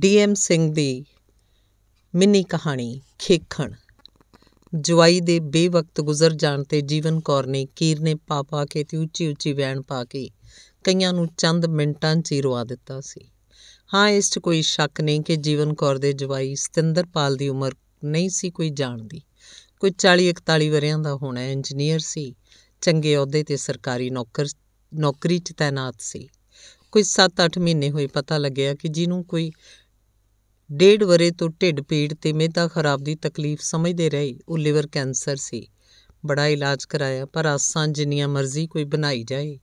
DM Singh ਦੀ mini ਕਹਾਣੀ ਖੇਖਣ ਜਵਾਈ ਦੇ ਬੇਵਕਤ ਗੁਜ਼ਰ ਜਾਣ ਤੇ ਜੀਵਨ ਕੌਰ ਨੇ ਕੀਰਨੇ ਪਾ ਪਾ ਕੇ ਤੇ ਉੱਚੀ ਉੱਚੀ ਵੈਣ ਪਾ ਕੇ ਕਈਆਂ ਨੂੰ ਚੰਦ ਮਿੰਟਾਂ 'ਚ ਹੀ ਰਵਾ ਦਿੱਤਾ ਸੀ ਹਾਂ ਇਸ 'ਚ ਕੋਈ ਸ਼ੱਕ ਨਹੀਂ ਕਿ ਜੀਵਨ ਕੌਰ ਦੇ ਜਵਾਈ ਸਤਿੰਦਰਪਾਲ ਦੀ ਉਮਰ ਨਹੀਂ ਸੀ ਕੋਈ ਜਾਣਦੀ ਕੋਈ 40-41 ਵਰਿਆਂ ਦਾ ਹੋਣਾ ਇੰਜੀਨੀਅਰ ਸੀ ਚੰਗੇ ਅਹੁਦੇ ਤੇ ਸਰਕਾਰੀ ਨੌਕਰ ਨੌਕਰੀ 'ਚ ਤਾਇਨਾਤ ਸੀ ਕੋਈ 7-8 ਮਹੀਨੇ ਹੋਏ ਪਤਾ ਲੱਗਿਆ ਕਿ ਜਿਹਨੂੰ ਕੋਈ ਡੇਢ ਵਰੇ ਤੋਂ ਢਿੱਡ ਪੀੜ ਤੇ ਮਿਹਦਾ ਖਰਾਬ ਦੀ ਤਕਲੀਫ ਸਮਝਦੇ ਰਹੀ ਉਹ ਲਿਵਰ ਕੈਂਸਰ ਸੀ ਬੜਾ ਇਲਾਜ ਕਰਾਇਆ ਪਰ ਆਸਾਂ ਜਿੰਨੀਆਂ ਮਰਜ਼ੀ ਕੋਈ ਬਣਾਈ ਜਾਏ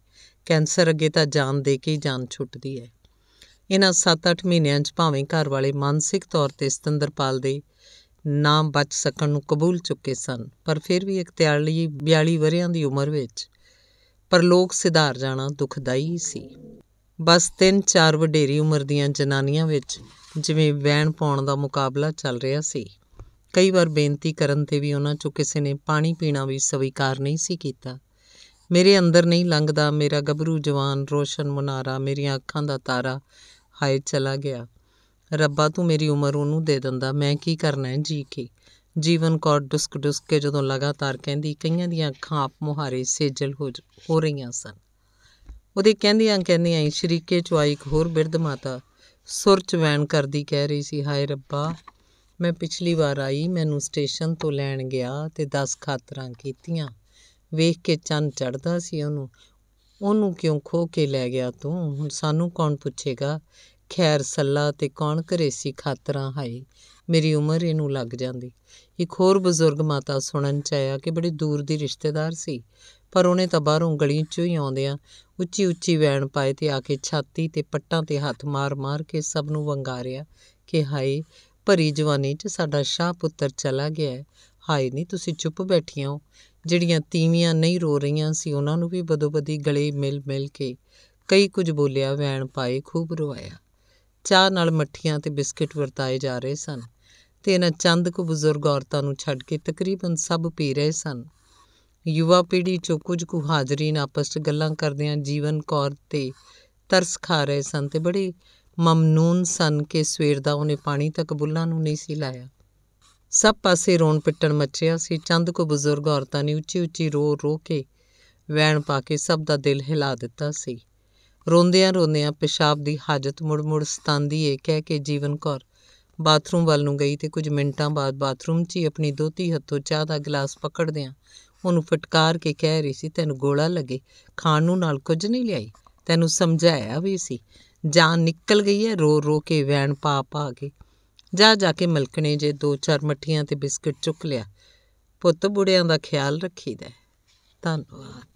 ਕੈਂਸਰ ਅੱਗੇ ਤਾਂ ਜਾਨ ਦੇ ਕੇ ਹੀ ਜਾਨ ਛੁੱਟਦੀ ਹੈ ਇਹਨਾਂ 7-8 ਮਹੀਨਿਆਂ 'ਚ ਭਾਵੇਂ ਘਰ ਵਾਲੇ ਮਾਨਸਿਕ ਤੌਰ ਤੇ ਸਤੰਦਰਪਾਲ ਦੇ ਨਾਮ ਬਚ ਸਕਣ ਨੂੰ ਕਬੂਲ ਚੁੱਕੇ ਸਨ ਪਰ ਫਿਰ ਵੀ 41 42 ਵਰਿਆਂ ਦੀ ਉਮਰ ਵਿੱਚ ਪਰ ਲੋਕ ਸਿਧਾਰ ਜਾਣਾ ਦੁਖਦਾਈ ਸੀ ਬਸ ਤਿੰਨ ਚਾਰ ਵਡੇਰੀ ਉਮਰ ਦੀਆਂ ਜਨਾਨੀਆਂ ਵਿੱਚ ਜਿਵੇਂ ਵਹਿਣ ਪਾਉਣ ਦਾ ਮੁਕਾਬਲਾ ਚੱਲ ਰਿਹਾ ਸੀ ਕਈ ਵਾਰ ਬੇਨਤੀ ਕਰਨ ਤੇ ਵੀ ਉਹਨਾਂ ਚੋਂ ਕਿਸੇ ਨੇ ਪਾਣੀ ਪੀਣਾ ਵੀ ਸਵੀਕਾਰ ਨਹੀਂ ਸੀ ਕੀਤਾ ਮੇਰੇ ਅੰਦਰ ਨਹੀਂ ਲੰਘਦਾ ਮੇਰਾ ਗੱਭਰੂ ਜਵਾਨ ਰੋਸ਼ਨ ਮਨਾਰਾ ਮੇਰੀਆਂ ਅੱਖਾਂ ਦਾ ਤਾਰਾ ਹਾਏ ਚਲਾ ਗਿਆ ਰੱਬਾ ਤੂੰ ਮੇਰੀ ਉਮਰ ਉਹਨੂੰ ਦੇ ਦਿੰਦਾ ਮੈਂ ਕੀ ਕਰਨਾ ਹੈ ਜੀ ਕੀ ਜੀਵਨ ਕੌਰ ਡਿਸਕ ਡਿਸਕ ਕੇ ਜਦੋਂ ਲਗਾਤਾਰ ਕਹਿੰਦੀ ਕਈਆਂ ਦੀਆਂ ਅੱਖਾਂ ਆਪ ਮੁਹਾਰੇ ਸੇਜਲ ਹੋ ਰਹੀਆਂ ਸਨ ਉਹਦੇ ਕਹਿੰਦੀਆਂ ਕਹਿੰਦੀਆਂ ਹੀ ਸ਼ਰੀਕੇ ਚ ਆਈ ਇੱਕ ਹੋਰ ਬਿਰਧ ਮਾਤਾ ਸੁਰ ਚ ਵੈਣ ਕਰਦੀ ਕਹਿ ਰਹੀ ਸੀ ਹਾਏ ਰੱਬਾ ਮੈਂ ਪਿਛਲੀ ਵਾਰ ਆਈ ਮੈਨੂੰ ਸਟੇਸ਼ਨ ਤੋਂ ਲੈਣ ਗਿਆ ਤੇ 10 ਖਾਤਰਾਂ ਕੀਤੀਆਂ ਵੇਖ ਕੇ ਚੰਨ ਚੜਦਾ ਸੀ ਉਹਨੂੰ ਉਹਨੂੰ ਕਿਉਂ ਖੋ ਕੇ ਲੈ ਗਿਆ ਤੂੰ ਹੁਣ ਸਾਨੂੰ ਕੌਣ ਪੁੱਛੇਗਾ ਖੈਰ ਸੱਲਾ ਤੇ ਕੌਣ ਕਰੇ ਸੀ ਖਾਤਰਾਂ ਹਾਈ ਮੇਰੀ ਉਮਰ ਇਹਨੂੰ ਲੱਗ ਜਾਂਦੀ ਇੱਕ ਹੋਰ ਬਜ਼ੁਰਗ ਮਾਤਾ ਸੁਣਨ ਚ ਆਇਆ ਕਿ ਬੜੇ ਦੂਰ ਦੀ ਰਿਸ਼ਤੇਦਾਰ ਸੀ ਪਰ ਉਹਨੇ ਤਾਂ ਬਾਹਰੋਂ ਗਲੀ ਚੋਂ ਹੀ ਆਉਂਦਿਆਂ ਉੱਚੀ ਉੱਚੀ ਵੈਣ ਪਾਏ ਤੇ ਆ ਕੇ ਛਾਤੀ ਤੇ ਪੱਟਾਂ ਤੇ ਹੱਥ ਮਾਰ-ਮਾਰ ਕੇ ਸਭ ਨੂੰ ਵੰਗਾਰਿਆ ਕਿ ਹਾਏ ਭਰੀ ਜਵਾਨੀ 'ਚ ਸਾਡਾ ਸ਼ਾਹ ਪੁੱਤਰ ਚਲਾ ਗਿਆ ਹੈ ਹਾਏ ਨਹੀਂ ਤੁਸੀਂ ਚੁੱਪ ਬੈਠੀਆਂ ਹੋ ਜਿਹੜੀਆਂ ਤੀਵੀਆਂ ਨਹੀਂ ਰੋ ਰਹੀਆਂ ਸੀ ਉਹਨਾਂ ਨੂੰ ਵੀ ਬਦੋਬਦੀ ਗਲੇ ਮਿਲ-ਮਿਲ ਕੇ ਕਈ ਕੁਝ ਬੋਲਿਆ ਵੈਣ ਪਾਏ ਖੂਬ ਰਵਾਇਆ ਚਾਹ ਨਾਲ ਮੱਠੀਆਂ ਤੇ ਬਿਸਕਟ ਵਰਤਾਏ ਜਾ ਰਹੇ ਸਨ ਤੇ ਇਹਨਾਂ ਚੰਦ ਕੁ ਬਜ਼ੁਰਗ ਔਰਤਾਂ ਨੂੰ ਛੱਡ ਕੇ ਤਕਰੀਬਨ ਸਭ ਪੀ ਰਹੇ ਸਨ ਯੁਵਾ ਪੀੜ੍ਹੀ 'ਚੋਂ ਕੁਝ ਕੁ ਹਾਜ਼ਰੀਨ ਆਪਸ ਵਿੱਚ ਗੱਲਾਂ ਕਰਦੇ ਆਂ ਜੀਵਨ ਕੌਰ 'ਤੇ ਤਰਸ ਖਾ ਰਹੇ ਸਨ ਤੇ ਬੜੇ ਮਮਨੂਨ ਸਨ ਕਿ ਸਵੇਰ ਦਾ ਉਹਨੇ ਪਾਣੀ ਤੱਕ ਬੁੱਲਾਂ ਨੂੰ ਨਹੀਂ ਸੀ ਲਾਇਆ ਸਭ ਪਾਸੇ ਰੋਣ ਪਿੱਟਣ ਮੱਚਿਆ ਸੀ ਚੰਦ ਕੋ ਬਜ਼ੁਰਗ ਔਰਤਾਂ ਨੇ ਉੱਚੀ ਉੱਚੀ ਰੋ ਰੋ ਕੇ ਵੈਣ ਪਾ ਕੇ ਸਭ ਦਾ ਦਿਲ ਹਿਲਾ ਦਿੱਤਾ ਸੀ ਰੋਂਦਿਆਂ ਰੋਂਦਿਆਂ ਪਿਸ਼ਾਬ ਦੀ ਹਾਜਤ ਮੁੜ-ਮੁੜ ਸਤਾਂਦੀ ਏ ਕਹਿ ਕੇ ਜੀਵਨ ਕੌਰ ਬਾਥਰੂਮ ਵੱਲ ਨੂੰ ਗਈ ਤੇ ਕੁਝ ਮਿੰਟਾਂ ਬਾਅਦ ਬਾਥਰੂਮ 'ਚ ਹੀ ਆਪਣੀ ਦੋਤੀ ਹੱਥੋਂ ਚਾਹ ਦਾ ਗਲਾਸ ਪਕੜਦਿਆਂ ਉਹਨੂੰ ਫਟਕਾਰ ਕੇ ਕਹਿ ਰਹੀ ਸੀ ਤੈਨੂੰ ਗੋਲਾ ਲੱਗੇ ਖਾਣ ਨੂੰ ਨਾਲ ਕੁਝ ਨਹੀਂ ਲਿਆਈ ਤੈਨੂੰ ਸਮਝਾਇਆ ਵੀ ਸੀ ਜਾਨ ਨਿਕਲ ਗਈ ਹੈ ਰੋ ਰੋ ਕੇ ਵੈਣ ਪਾ ਪਾ ਕੇ ਜਾ ਜਾ ਕੇ ਮਲਕਣੇ ਜੇ ਦੋ ਚਾਰ ਮੱਠੀਆਂ ਤੇ ਬਿਸਕਟ ਚੁੱਕ ਲਿਆ ਪੁੱਤ ਬੁੜਿਆਂ ਦਾ ਖਿਆਲ ਰੱਖੀਦਾ ਧੰਨਵਾਦ